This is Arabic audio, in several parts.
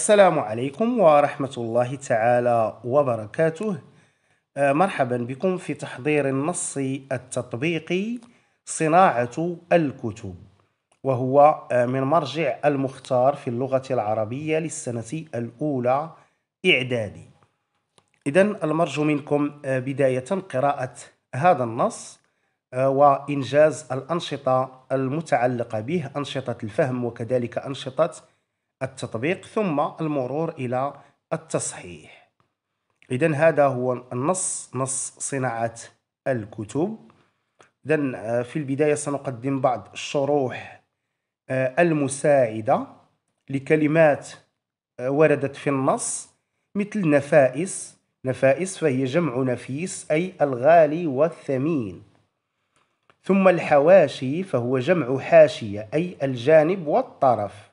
السلام عليكم ورحمة الله تعالى وبركاته آه، مرحبا بكم في تحضير النص التطبيقي صناعة الكتب وهو آه، من مرجع المختار في اللغة العربية للسنة الأولى إعدادي إذا المرجو منكم آه، بداية قراءة هذا النص وإنجاز الأنشطة المتعلقة به أنشطة الفهم وكذلك أنشطة التطبيق ثم المرور إلى التصحيح إذا هذا هو النص نص صناعة الكتب إذا آه، في البداية سنقدم بعض الشروح آه، المساعدة لكلمات آه، وردت في النص مثل نفائس نفائس فهي جمع نفيس أي الغالي والثمين ثم الحواشي فهو جمع حاشية أي الجانب والطرف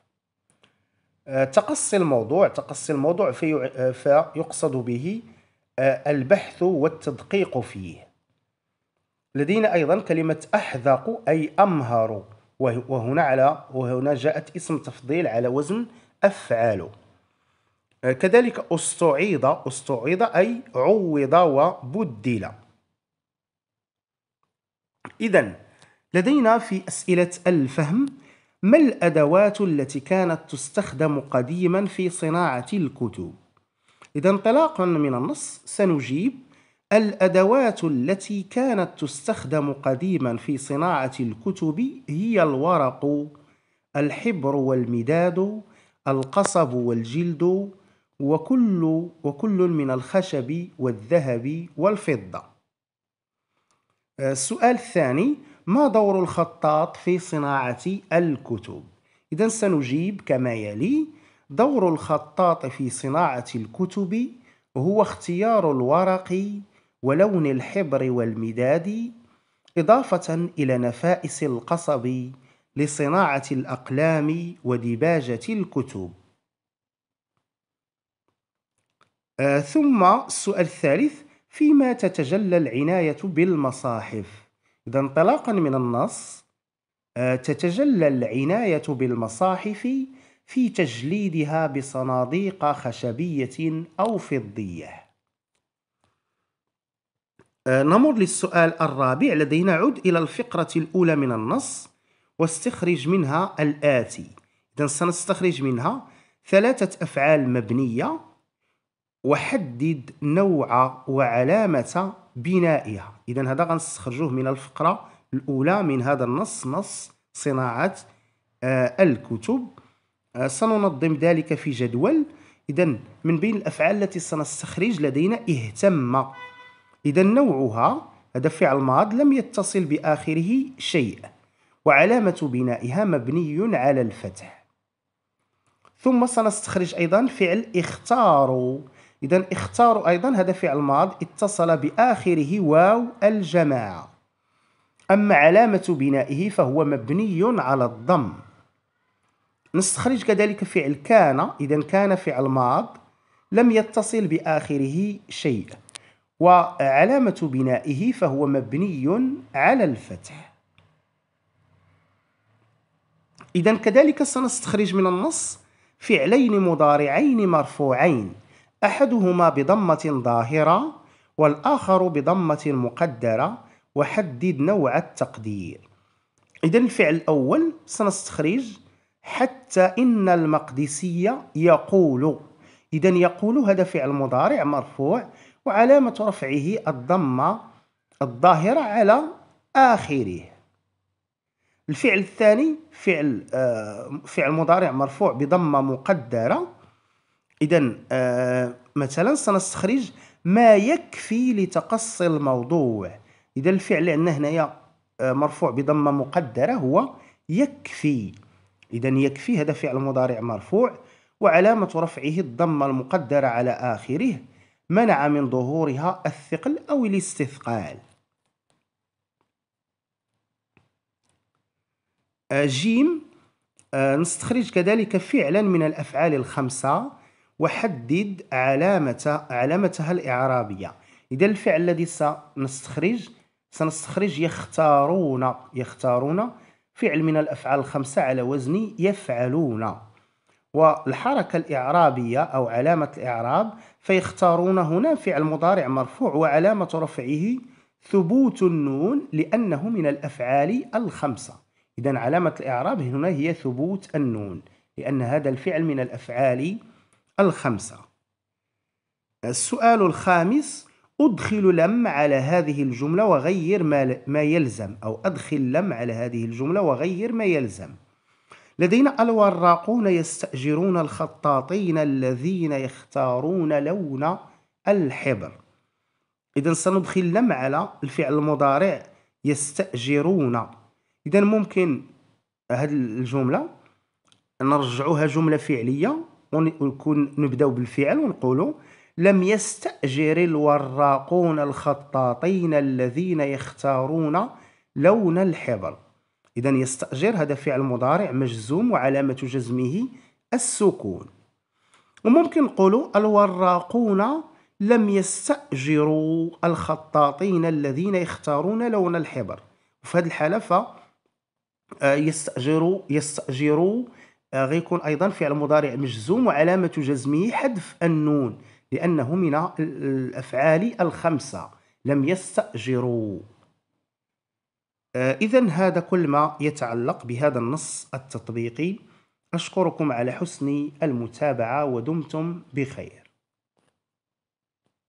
آه، تقصي الموضوع تقصي الموضوع في آه، فيقصد به آه، البحث والتدقيق فيه لدينا أيضا كلمة أحذق أي أمهر وهنا على وهنا جاءت اسم تفضيل على وزن أفعال كذلك استعيض استعيض أي عوض وبدل إذا لدينا في أسئلة الفهم ما الأدوات التي كانت تستخدم قديما في صناعة الكتب؟ إذا انطلاقا من النص سنجيب الأدوات التي كانت تستخدم قديما في صناعة الكتب هي الورق الحبر والمداد القصب والجلد وكل وكل من الخشب والذهب والفضة آه، السؤال الثاني ما دور الخطاط في صناعة الكتب؟ إذا سنجيب كما يلي دور الخطاط في صناعة الكتب هو اختيار الورق ولون الحبر والمداد إضافة إلى نفائس القصب لصناعة الأقلام ودباجة الكتب آه ثم السؤال الثالث فيما تتجلى العناية بالمصاحف؟ إذا انطلاقا من النص آه، تتجلى العناية بالمصاحف في تجليدها بصناديق خشبية أو فضية آه، نمر للسؤال الرابع لدينا عد إلى الفقرة الأولى من النص واستخرج منها الآتي إذا سنستخرج منها ثلاثة أفعال مبنية وحدد نوع وعلامة بنائها إذا هذا غنستخرجوه من الفقرة الأولى من هذا النص نص صناعة آه، الكتب آه، سننظم ذلك في جدول إذا من بين الأفعال التي سنستخرج لدينا اهتم إذا نوعها هذا فعل ماض لم يتصل بآخره شيء وعلامة بنائها مبني على الفتح ثم سنستخرج أيضا فعل اختاروا إذا اختاروا أيضا هذا فعل ماض اتصل بآخره واو الجماعة أما علامة بنائه فهو مبني على الضم نستخرج كذلك فعل كان إذا كان فعل ماض لم يتصل بآخره شيء وعلامة بنائه فهو مبني على الفتح إذا كذلك سنستخرج من النص فعلين مضارعين مرفوعين أحدهما بضمة ظاهرة والآخر بضمة مقدرة وحدد نوع التقدير إذا الفعل الأول سنستخرج حتى إن المقدسية يقول إذا يقول هذا فعل مضارع مرفوع وعلامة رفعه الضمة الظاهرة على آخره الفعل الثاني فعل آه فعل مضارع مرفوع بضمة مقدرة اذا آه، مثلا سنستخرج ما يكفي لتقصي الموضوع اذا الفعل اللي عندنا هنايا آه، مرفوع بضمه مقدره هو يكفي اذا يكفي هذا فعل مضارع مرفوع وعلامه رفعه الضمه المقدره على اخره منع من ظهورها الثقل او الاستثقال آه، جيم نستخرج كذلك فعلا من الافعال الخمسه وحدد علامة علامتها الإعرابية إذا الفعل الذي سنستخرج سنستخرج يختارون يختارون فعل من الأفعال الخمسة على وزن يفعلون والحركة الإعرابية أو علامة الإعراب فيختارون هنا فعل مضارع مرفوع وعلامة رفعه ثبوت النون لأنه من الأفعال الخمسة إذا علامة الإعراب هنا هي ثبوت النون لأن هذا الفعل من الأفعال الخمسة السؤال الخامس أدخل لم على هذه الجملة وغير ما, يلزم أو أدخل لم على هذه الجملة وغير ما يلزم لدينا الوراقون يستأجرون الخطاطين الذين يختارون لون الحبر إذا سندخل لم على الفعل المضارع يستأجرون إذا ممكن هذه الجملة نرجعها جملة فعلية ونكون نبداو بالفعل ونقولوا لم يستأجر الوراقون الخطاطين الذين يختارون لون الحبر إذا يستأجر هذا فعل مضارع مجزوم وعلامة جزمه السكون وممكن نقولوا الوراقون لم يستأجروا الخطاطين الذين يختارون لون الحبر وفي هذه الحالة ف آه، يستأجروا يستأجروا آه، غيكون أيضا فعل مضارع مجزوم وعلامة جزمه حذف النون لأنه من الأفعال الخمسة لم يستأجروا آه، إذا هذا كل ما يتعلق بهذا النص التطبيقي أشكركم على حسن المتابعة ودمتم بخير